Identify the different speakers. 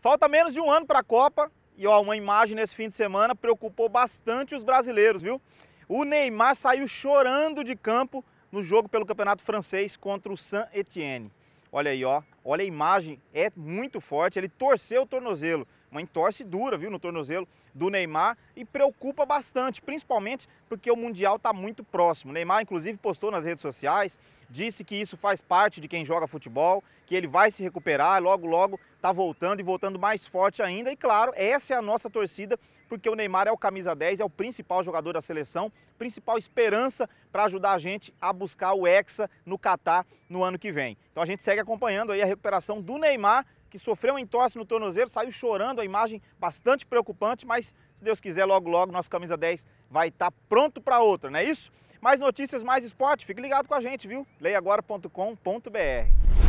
Speaker 1: Falta menos de um ano para a Copa e ó, uma imagem nesse fim de semana preocupou bastante os brasileiros, viu? O Neymar saiu chorando de campo no jogo pelo Campeonato Francês contra o Saint-Étienne. Olha aí, ó, Olha a imagem, é muito forte. Ele torceu o tornozelo, uma entorse dura, viu, no tornozelo do Neymar e preocupa bastante, principalmente porque o Mundial está muito próximo. O Neymar, inclusive, postou nas redes sociais, disse que isso faz parte de quem joga futebol, que ele vai se recuperar, logo, logo está voltando e voltando mais forte ainda. E claro, essa é a nossa torcida, porque o Neymar é o camisa 10, é o principal jogador da seleção, principal esperança para ajudar a gente a buscar o Hexa no Catar no ano que vem. Então a gente segue acompanhando aí a recuperação do Neymar, que sofreu um entorse no tornozelo, saiu chorando, a imagem bastante preocupante, mas se Deus quiser, logo, logo, nosso camisa 10 vai estar tá pronto para outra, não é isso? Mais notícias, mais esporte, fique ligado com a gente, viu? Leiagora.com.br